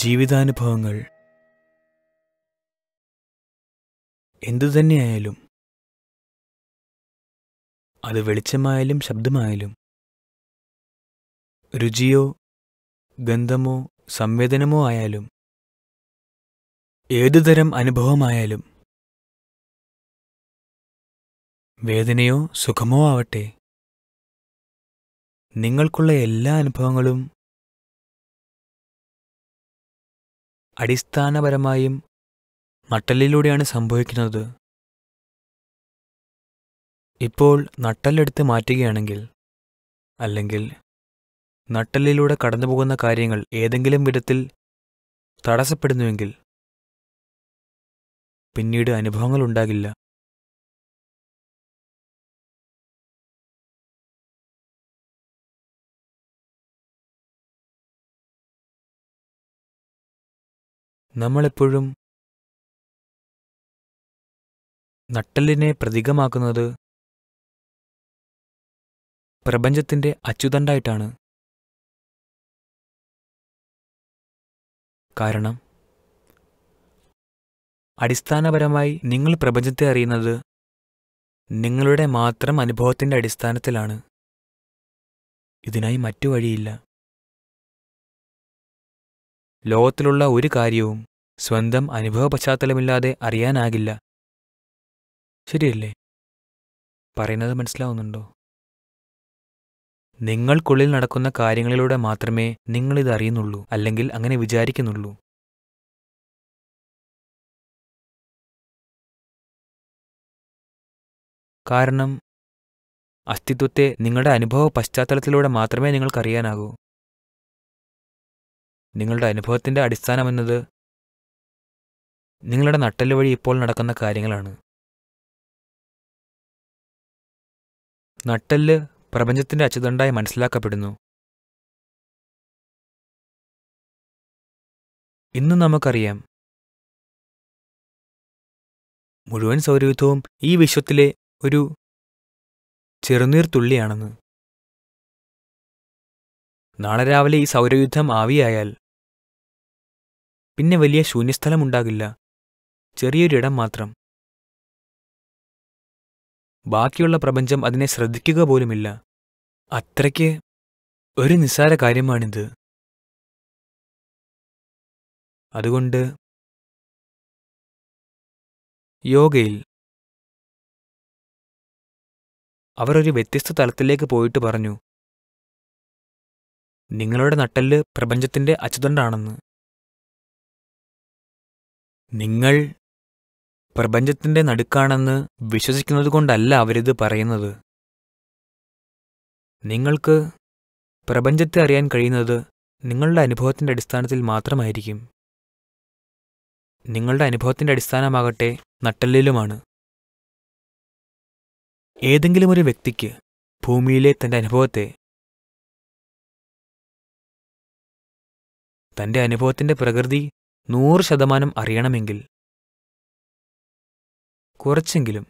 ജീവിതാനുഭവങ്ങൾ എന്തുതന്നെയായാലും അത് വെളിച്ചമായാലും ശബ്ദമായാലും രുചിയോ ഗന്ധമോ സംവേദനമോ ആയാലും ഏതുതരം അനുഭവമായാലും വേദനയോ സുഖമോ ആവട്ടെ നിങ്ങൾക്കുള്ള എല്ലാ അനുഭവങ്ങളും അടിസ്ഥാനപരമായും നട്ടലിലൂടെയാണ് സംഭവിക്കുന്നത് ഇപ്പോൾ നട്ടലെടുത്ത് മാറ്റുകയാണെങ്കിൽ അല്ലെങ്കിൽ നട്ടലിലൂടെ കടന്നുപോകുന്ന കാര്യങ്ങൾ ഏതെങ്കിലും വിധത്തിൽ തടസ്സപ്പെടുന്നുവെങ്കിൽ പിന്നീട് അനുഭവങ്ങൾ ഉണ്ടാകില്ല നമ്മളെപ്പോഴും നട്ടലിനെ പ്രതീകമാക്കുന്നത് പ്രപഞ്ചത്തിൻ്റെ അച്യുതണ്ടായിട്ടാണ് കാരണം അടിസ്ഥാനപരമായി നിങ്ങൾ പ്രപഞ്ചത്തെ അറിയുന്നത് നിങ്ങളുടെ മാത്രം അനുഭവത്തിൻ്റെ അടിസ്ഥാനത്തിലാണ് ഇതിനായി മറ്റു വഴിയില്ല ലോകത്തിലുള്ള ഒരു കാര്യവും സ്വന്തം അനുഭവ പശ്ചാത്തലമില്ലാതെ അറിയാനാകില്ല ശരിയല്ലേ പറയുന്നത് മനസ്സിലാവുന്നുണ്ടോ നിങ്ങൾക്കുള്ളിൽ നടക്കുന്ന കാര്യങ്ങളിലൂടെ മാത്രമേ നിങ്ങളിത് അറിയുന്നുള്ളൂ അല്ലെങ്കിൽ അങ്ങനെ വിചാരിക്കുന്നുള്ളൂ കാരണം അസ്തിത്വത്തെ നിങ്ങളുടെ അനുഭവ പശ്ചാത്തലത്തിലൂടെ മാത്രമേ നിങ്ങൾക്കറിയാനാകൂ നിങ്ങളുടെ അനുഭവത്തിൻ്റെ അടിസ്ഥാനമെന്നത് നിങ്ങളുടെ നട്ടല് വഴി ഇപ്പോൾ നടക്കുന്ന കാര്യങ്ങളാണ് നട്ടല് പ്രപഞ്ചത്തിൻ്റെ അച്ചുതണ്ടായി മനസ്സിലാക്കപ്പെടുന്നു ഇന്ന് നമുക്കറിയാം മുഴുവൻ സൗരയുദ്ധവും ഈ വിശ്വത്തിലെ ഒരു ചെറുനീർ തുള്ളിയാണെന്ന് നാളെ രാവിലെ ഈ സൗരയുദ്ധം ആവിയായാൽ പിന്നെ വലിയ ശൂന്യസ്ഥലമുണ്ടാകില്ല ചെറിയൊരിടം മാത്രം ബാക്കിയുള്ള പ്രപഞ്ചം അതിനെ ശ്രദ്ധിക്കുക പോലുമില്ല അത്രയ്ക്ക് ഒരു നിസ്സാര കാര്യമാണിത് അതുകൊണ്ട് യോഗയിൽ അവർ ഒരു വ്യത്യസ്ത തലത്തിലേക്ക് പോയിട്ട് പറഞ്ഞു നിങ്ങളുടെ നട്ടല് പ്രപഞ്ചത്തിന്റെ അച്ചുതണ്ടാണെന്ന് നിങ്ങൾ പ്രപഞ്ചത്തിന്റെ നടുക്കാണെന്ന് വിശ്വസിക്കുന്നത് കൊണ്ടല്ല അവരിത് പറയുന്നത് നിങ്ങൾക്ക് പ്രപഞ്ചത്തെ അറിയാൻ കഴിയുന്നത് നിങ്ങളുടെ അനുഭവത്തിന്റെ അടിസ്ഥാനത്തിൽ മാത്രമായിരിക്കും നിങ്ങളുടെ അനുഭവത്തിന്റെ അടിസ്ഥാനമാകട്ടെ നട്ടെല്ലിലുമാണ് ഏതെങ്കിലും ഒരു വ്യക്തിക്ക് ഭൂമിയിലെ തന്റെ അനുഭവത്തെ തന്റെ അനുഭവത്തിന്റെ പ്രകൃതി നൂറ് ശതമാനം അറിയണമെങ്കിൽ കുറച്ചെങ്കിലും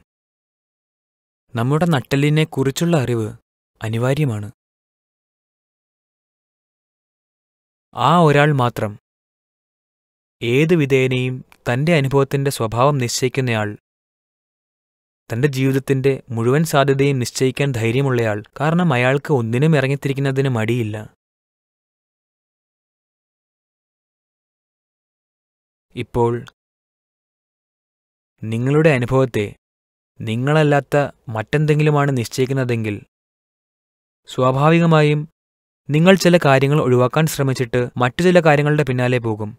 നമ്മുടെ നട്ടലിനെ കുറിച്ചുള്ള അറിവ് അനിവാര്യമാണ് ആ ഒരാൾ മാത്രം ഏത് വിധേയനെയും തൻ്റെ അനുഭവത്തിൻ്റെ സ്വഭാവം നിശ്ചയിക്കുന്നയാൾ തൻ്റെ ജീവിതത്തിൻ്റെ മുഴുവൻ സാധ്യതയും നിശ്ചയിക്കാൻ ധൈര്യമുള്ളയാൾ കാരണം അയാൾക്ക് ഒന്നിനും ഇറങ്ങിത്തിരിക്കുന്നതിന് മടിയില്ല ഇപ്പോൾ നിങ്ങളുടെ അനുഭവത്തെ നിങ്ങളല്ലാത്ത മറ്റെന്തെങ്കിലുമാണ് നിശ്ചയിക്കുന്നതെങ്കിൽ സ്വാഭാവികമായും നിങ്ങൾ ചില കാര്യങ്ങൾ ഒഴിവാക്കാൻ ശ്രമിച്ചിട്ട് മറ്റു ചില കാര്യങ്ങളുടെ പിന്നാലെ പോകും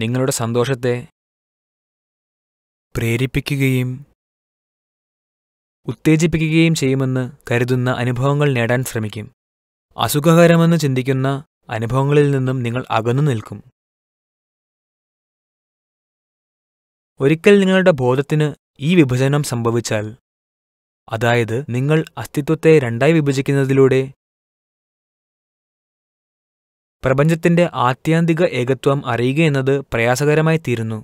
നിങ്ങളുടെ സന്തോഷത്തെ പ്രേരിപ്പിക്കുകയും ഉത്തേജിപ്പിക്കുകയും ചെയ്യുമെന്ന് കരുതുന്ന അനുഭവങ്ങൾ നേടാൻ ശ്രമിക്കും അസുഖകരമെന്ന് ചിന്തിക്കുന്ന അനുഭവങ്ങളിൽ നിന്നും നിങ്ങൾ അകന്നു നിൽക്കും ഒരിക്കൽ നിങ്ങളുടെ ബോധത്തിന് ഈ വിഭജനം സംഭവിച്ചാൽ അതായത് നിങ്ങൾ അസ്തിത്വത്തെ രണ്ടായി വിഭജിക്കുന്നതിലൂടെ പ്രപഞ്ചത്തിന്റെ ആത്യന്തിക ഏകത്വം അറിയുക എന്നത് പ്രയാസകരമായി തീരുന്നു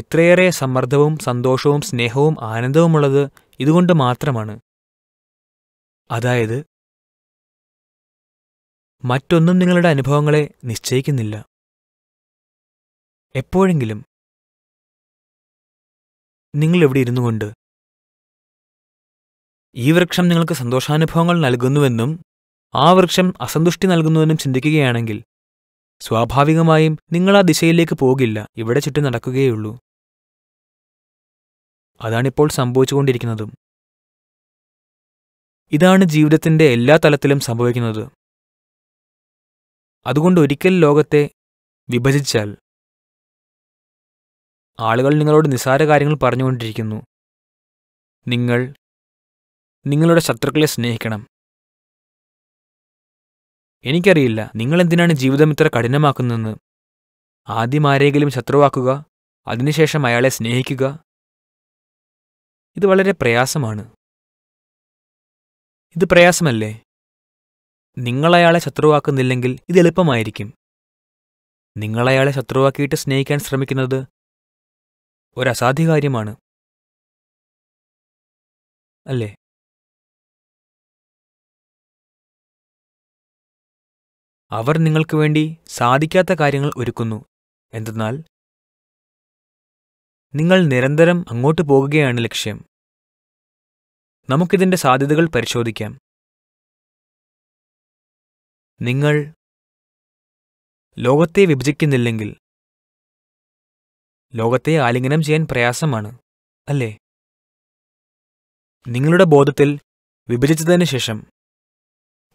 ഇത്രയേറെ സമ്മർദ്ദവും സന്തോഷവും സ്നേഹവും ആനന്ദവുമുള്ളത് ഇതുകൊണ്ട് മാത്രമാണ് അതായത് മറ്റൊന്നും നിങ്ങളുടെ അനുഭവങ്ങളെ നിശ്ചയിക്കുന്നില്ല എപ്പോഴെങ്കിലും നിങ്ങൾ എവിടെ ഇരുന്നു കൊണ്ട് ഈ വൃക്ഷം നിങ്ങൾക്ക് സന്തോഷാനുഭവങ്ങൾ നൽകുന്നുവെന്നും ആ വൃക്ഷം അസന്തുഷ്ടി നൽകുന്നുവെന്നും ചിന്തിക്കുകയാണെങ്കിൽ സ്വാഭാവികമായും നിങ്ങൾ ആ ദിശയിലേക്ക് പോകില്ല ഇവിടെ ചുറ്റും നടക്കുകയുള്ളൂ അതാണിപ്പോൾ സംഭവിച്ചുകൊണ്ടിരിക്കുന്നതും ഇതാണ് ജീവിതത്തിന്റെ എല്ലാ തലത്തിലും സംഭവിക്കുന്നത് അതുകൊണ്ട് ഒരിക്കൽ ലോകത്തെ വിഭജിച്ചാൽ ആളുകൾ നിങ്ങളോട് നിസാര കാര്യങ്ങൾ പറഞ്ഞുകൊണ്ടിരിക്കുന്നു നിങ്ങൾ നിങ്ങളുടെ ശത്രുക്കളെ സ്നേഹിക്കണം എനിക്കറിയില്ല നിങ്ങൾ എന്തിനാണ് ജീവിതം ഇത്ര കഠിനമാക്കുന്നതെന്ന് ആദ്യം ആരെങ്കിലും ശത്രുവാക്കുക അതിനുശേഷം അയാളെ സ്നേഹിക്കുക ഇത് വളരെ പ്രയാസമാണ് ഇത് പ്രയാസമല്ലേ നിങ്ങൾ അയാളെ ശത്രുവാക്കുന്നില്ലെങ്കിൽ ഇത് എളുപ്പമായിരിക്കും നിങ്ങൾ അയാളെ ശത്രുവാക്കിയിട്ട് സ്നേഹിക്കാൻ ശ്രമിക്കുന്നത് ഒരസാധ്യകാര്യമാണ് അല്ലേ അവർ നിങ്ങൾക്ക് വേണ്ടി സാധിക്കാത്ത കാര്യങ്ങൾ ഒരുക്കുന്നു എന്തെന്നാൽ നിങ്ങൾ നിരന്തരം അങ്ങോട്ട് പോകുകയാണ് ലക്ഷ്യം നമുക്കിതിൻ്റെ സാധ്യതകൾ പരിശോധിക്കാം നിങ്ങൾ ലോകത്തെ വിഭജിക്കുന്നില്ലെങ്കിൽ ലോകത്തെ ആലിംഗനം ചെയ്യാൻ പ്രയാസമാണ് അല്ലേ നിങ്ങളുടെ ബോധത്തിൽ വിഭജിച്ചതിന് ശേഷം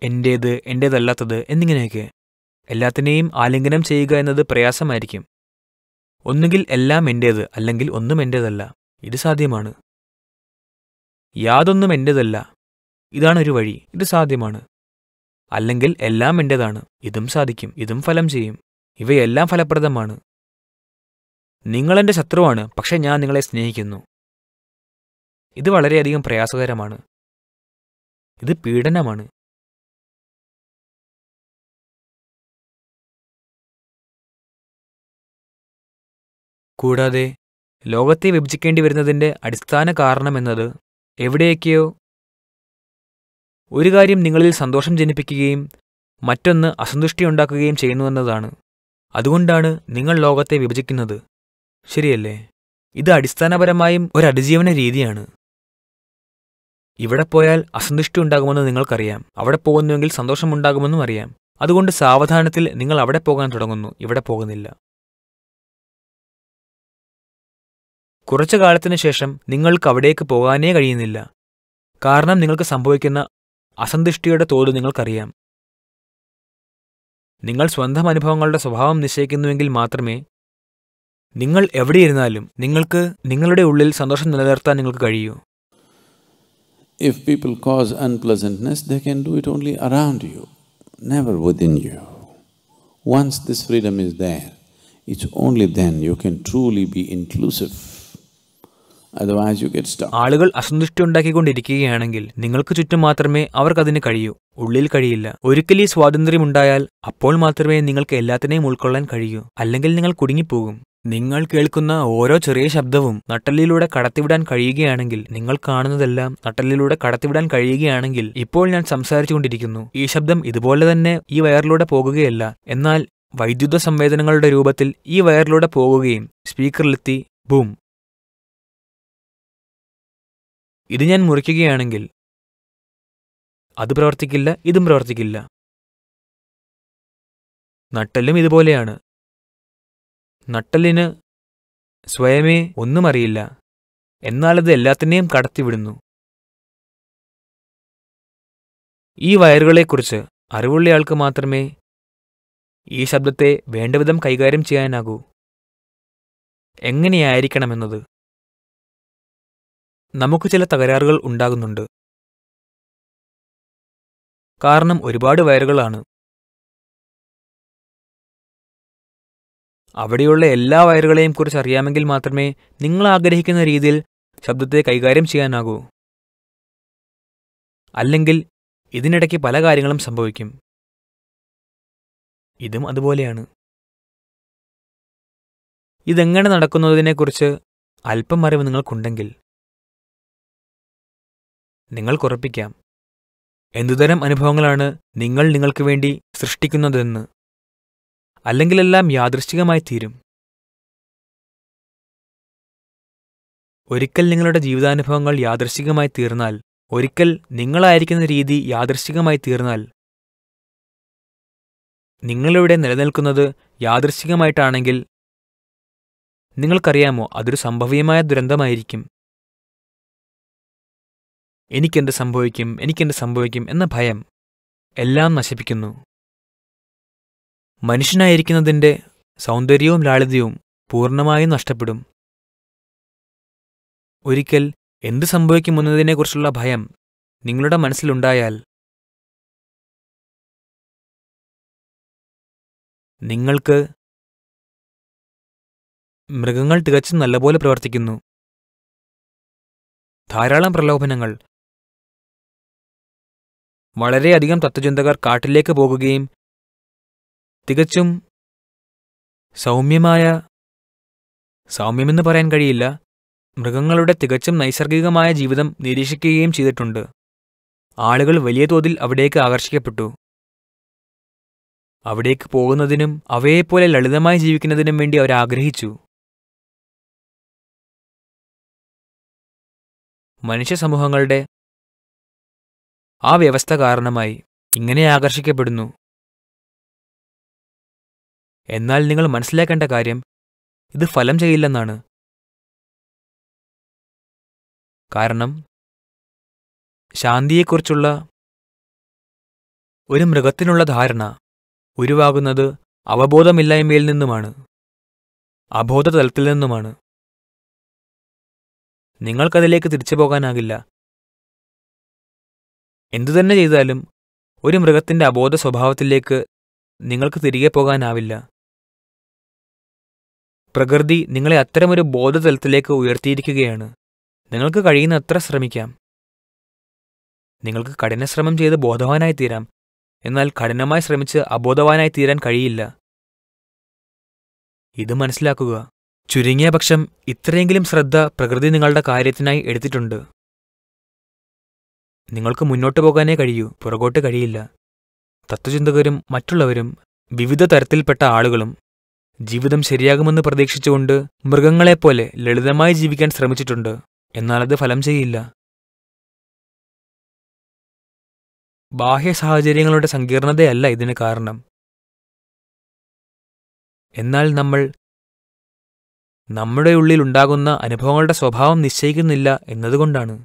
എൻ്റേത് എൻ്റേതല്ലാത്തത് എന്നിങ്ങനെയൊക്കെ എല്ലാത്തിനെയും ആലിംഗനം ചെയ്യുക എന്നത് പ്രയാസമായിരിക്കും ഒന്നുകിൽ എല്ലാം എൻ്റേത് അല്ലെങ്കിൽ ഒന്നും എൻ്റേതല്ല ഇത് സാധ്യമാണ് യാതൊന്നും എൻ്റേതല്ല ഇതാണ് ഒരു വഴി ഇത് സാധ്യമാണ് അല്ലെങ്കിൽ എല്ലാം എൻ്റേതാണ് ഇതും സാധിക്കും ഇതും ഫലം ചെയ്യും ഇവയെല്ലാം ഫലപ്രദമാണ് നിങ്ങളെൻ്റെ ശത്രുവാണ് പക്ഷേ ഞാൻ നിങ്ങളെ സ്നേഹിക്കുന്നു ഇത് വളരെയധികം പ്രയാസകരമാണ് ഇത് പീഡനമാണ് കൂടാതെ ലോകത്തെ വിഭജിക്കേണ്ടി വരുന്നതിൻ്റെ അടിസ്ഥാന കാരണം എന്നത് എവിടെയൊക്കെയോ ഒരു കാര്യം നിങ്ങളിൽ സന്തോഷം ജനിപ്പിക്കുകയും മറ്റൊന്ന് ഉണ്ടാക്കുകയും ചെയ്യുന്നുവെന്നതാണ് അതുകൊണ്ടാണ് നിങ്ങൾ ലോകത്തെ വിഭജിക്കുന്നത് ശരിയല്ലേ ഇത് അടിസ്ഥാനപരമായും ഒരു അതിജീവന രീതിയാണ് ഇവിടെ പോയാൽ അസന്തുഷ്ടി ഉണ്ടാകുമെന്ന് നിങ്ങൾക്കറിയാം അവിടെ പോകുന്നുവെങ്കിൽ സന്തോഷമുണ്ടാകുമെന്നും അറിയാം അതുകൊണ്ട് സാവധാനത്തിൽ നിങ്ങൾ അവിടെ പോകാൻ തുടങ്ങുന്നു ഇവിടെ പോകുന്നില്ല കുറച്ചു കാലത്തിന് ശേഷം നിങ്ങൾക്ക് അവിടേക്ക് പോകാനേ കഴിയുന്നില്ല കാരണം നിങ്ങൾക്ക് സംഭവിക്കുന്ന അസന്തുഷ്ടിയുടെ തോത് നിങ്ങൾക്കറിയാം നിങ്ങൾ സ്വന്തം അനുഭവങ്ങളുടെ സ്വഭാവം നിശ്ചയിക്കുന്നുവെങ്കിൽ മാത്രമേ നിങ്ങൾ എവിടെയിരുന്നാലും നിങ്ങൾക്ക് നിങ്ങളുടെ ഉള്ളിൽ സന്തോഷം നിലനിർത്താൻ നിങ്ങൾക്ക് കഴിയൂ if people cause unpleasantness they can do it only around you never within you once this freedom is there it's only then you can truly be inclusive you get ആളുകൾ അസന്തുഷ്ടി ഉണ്ടാക്കിക്കൊണ്ടിരിക്കുകയാണെങ്കിൽ നിങ്ങൾക്ക് ചുറ്റും മാത്രമേ അവർക്കതിന് കഴിയൂ ഉള്ളിൽ കഴിയില്ല ഒരിക്കൽ ഈ ഉണ്ടായാൽ അപ്പോൾ മാത്രമേ നിങ്ങൾക്ക് എല്ലാത്തിനെയും ഉൾക്കൊള്ളാൻ കഴിയൂ അല്ലെങ്കിൽ നിങ്ങൾ കുടുങ്ങിപ്പോകും നിങ്ങൾ കേൾക്കുന്ന ഓരോ ചെറിയ ശബ്ദവും നട്ടലിലൂടെ കടത്തിവിടാൻ കഴിയുകയാണെങ്കിൽ നിങ്ങൾ കാണുന്നതെല്ലാം നട്ടലിലൂടെ കടത്തിവിടാൻ കഴിയുകയാണെങ്കിൽ ഇപ്പോൾ ഞാൻ സംസാരിച്ചുകൊണ്ടിരിക്കുന്നു ഈ ശബ്ദം ഇതുപോലെ തന്നെ ഈ വയറിലൂടെ പോകുകയല്ല എന്നാൽ വൈദ്യുത സംവേദനങ്ങളുടെ രൂപത്തിൽ ഈ വയറിലൂടെ പോകുകയും സ്പീക്കറിലെത്തി ബൂം ഇത് ഞാൻ മുറിക്കുകയാണെങ്കിൽ അത് പ്രവർത്തിക്കില്ല ഇതും പ്രവർത്തിക്കില്ല നട്ടലും ഇതുപോലെയാണ് നട്ടലിന് സ്വയമേ ഒന്നുമറിയില്ല എന്നാലത് എല്ലാത്തിനെയും കടത്തിവിടുന്നു ഈ വയറുകളെക്കുറിച്ച് അറിവുള്ളയാൾക്ക് മാത്രമേ ഈ ശബ്ദത്തെ വേണ്ടവിധം കൈകാര്യം ചെയ്യാനാകൂ എങ്ങനെയായിരിക്കണമെന്നത് നമുക്ക് ചില തകരാറുകൾ ഉണ്ടാകുന്നുണ്ട് കാരണം ഒരുപാട് വയറുകളാണ് അവിടെയുള്ള എല്ലാ വയറുകളെയും കുറിച്ച് അറിയാമെങ്കിൽ മാത്രമേ നിങ്ങൾ ആഗ്രഹിക്കുന്ന രീതിയിൽ ശബ്ദത്തെ കൈകാര്യം ചെയ്യാനാകൂ അല്ലെങ്കിൽ ഇതിനിടയ്ക്ക് പല കാര്യങ്ങളും സംഭവിക്കും ഇതും അതുപോലെയാണ് ഇതെങ്ങനെ നടക്കുന്നതിനെക്കുറിച്ച് അല്പം അറിവ് നിങ്ങൾക്കുണ്ടെങ്കിൽ കുറപ്പിക്കാം എന്തുതരം അനുഭവങ്ങളാണ് നിങ്ങൾ നിങ്ങൾക്ക് വേണ്ടി സൃഷ്ടിക്കുന്നതെന്ന് അല്ലെങ്കിലെല്ലാം യാദൃശ്ചികമായി തീരും ഒരിക്കൽ നിങ്ങളുടെ ജീവിതാനുഭവങ്ങൾ യാദൃശ്ചികമായി തീർന്നാൽ ഒരിക്കൽ നിങ്ങളായിരിക്കുന്ന രീതി യാദൃശ്ചികമായി തീർന്നാൽ നിങ്ങളിവിടെ നിലനിൽക്കുന്നത് യാദൃശ്ചികമായിട്ടാണെങ്കിൽ നിങ്ങൾക്കറിയാമോ അതൊരു സംഭവീയമായ ദുരന്തമായിരിക്കും എനിക്കെന്ത് സംഭവിക്കും എനിക്കെന്ത് സംഭവിക്കും എന്ന ഭയം എല്ലാം നശിപ്പിക്കുന്നു മനുഷ്യനായിരിക്കുന്നതിൻ്റെ സൗന്ദര്യവും ലാളിത്യവും പൂർണ്ണമായും നഷ്ടപ്പെടും ഒരിക്കൽ എന്ത് സംഭവിക്കുമെന്നതിനെക്കുറിച്ചുള്ള ഭയം നിങ്ങളുടെ മനസ്സിലുണ്ടായാൽ നിങ്ങൾക്ക് മൃഗങ്ങൾ തികച്ചും നല്ലപോലെ പ്രവർത്തിക്കുന്നു ധാരാളം പ്രലോഭനങ്ങൾ വളരെയധികം തത്വചിന്തകർ കാട്ടിലേക്ക് പോകുകയും തികച്ചും സൗമ്യമായ സൗമ്യമെന്ന് പറയാൻ കഴിയില്ല മൃഗങ്ങളുടെ തികച്ചും നൈസർഗികമായ ജീവിതം നിരീക്ഷിക്കുകയും ചെയ്തിട്ടുണ്ട് ആളുകൾ വലിയ തോതിൽ അവിടേക്ക് ആകർഷിക്കപ്പെട്ടു അവിടേക്ക് പോകുന്നതിനും അവയെപ്പോലെ ലളിതമായി ജീവിക്കുന്നതിനും വേണ്ടി അവർ ആഗ്രഹിച്ചു മനുഷ്യ സമൂഹങ്ങളുടെ ആ വ്യവസ്ഥ കാരണമായി ഇങ്ങനെ ആകർഷിക്കപ്പെടുന്നു എന്നാൽ നിങ്ങൾ മനസ്സിലാക്കേണ്ട കാര്യം ഇത് ഫലം ചെയ്യില്ലെന്നാണ് കാരണം ശാന്തിയെക്കുറിച്ചുള്ള ഒരു മൃഗത്തിനുള്ള ധാരണ ഉരുവാകുന്നത് അവബോധമില്ലായ്മയിൽ നിന്നുമാണ് അബോധതലത്തിൽ നിന്നുമാണ് നിങ്ങൾക്കതിലേക്ക് തിരിച്ചു പോകാനാകില്ല എന്തുതന്നെ ചെയ്താലും ഒരു മൃഗത്തിൻ്റെ അബോധ സ്വഭാവത്തിലേക്ക് നിങ്ങൾക്ക് തിരികെ പോകാനാവില്ല പ്രകൃതി നിങ്ങളെ അത്തരമൊരു ബോധതലത്തിലേക്ക് ഉയർത്തിയിരിക്കുകയാണ് നിങ്ങൾക്ക് കഴിയുന്നത്ര ശ്രമിക്കാം നിങ്ങൾക്ക് കഠിനശ്രമം ചെയ്ത് ബോധവാനായി തീരാം എന്നാൽ കഠിനമായി ശ്രമിച്ച് അബോധവാനായി തീരാൻ കഴിയില്ല ഇത് മനസ്സിലാക്കുക ചുരുങ്ങിയ പക്ഷം ഇത്രയെങ്കിലും ശ്രദ്ധ പ്രകൃതി നിങ്ങളുടെ കാര്യത്തിനായി എടുത്തിട്ടുണ്ട് നിങ്ങൾക്ക് മുന്നോട്ട് പോകാനേ കഴിയൂ പുറകോട്ട് കഴിയില്ല തത്വചിന്തകരും മറ്റുള്ളവരും വിവിധ തരത്തിൽപ്പെട്ട ആളുകളും ജീവിതം ശരിയാകുമെന്ന് പ്രതീക്ഷിച്ചുകൊണ്ട് മൃഗങ്ങളെപ്പോലെ ലളിതമായി ജീവിക്കാൻ ശ്രമിച്ചിട്ടുണ്ട് എന്നാൽ അത് ഫലം ചെയ്യില്ല ബാഹ്യ സാഹചര്യങ്ങളുടെ സങ്കീർണതയല്ല ഇതിന് കാരണം എന്നാൽ നമ്മൾ നമ്മുടെ ഉള്ളിൽ ഉണ്ടാകുന്ന അനുഭവങ്ങളുടെ സ്വഭാവം നിശ്ചയിക്കുന്നില്ല എന്നതുകൊണ്ടാണ്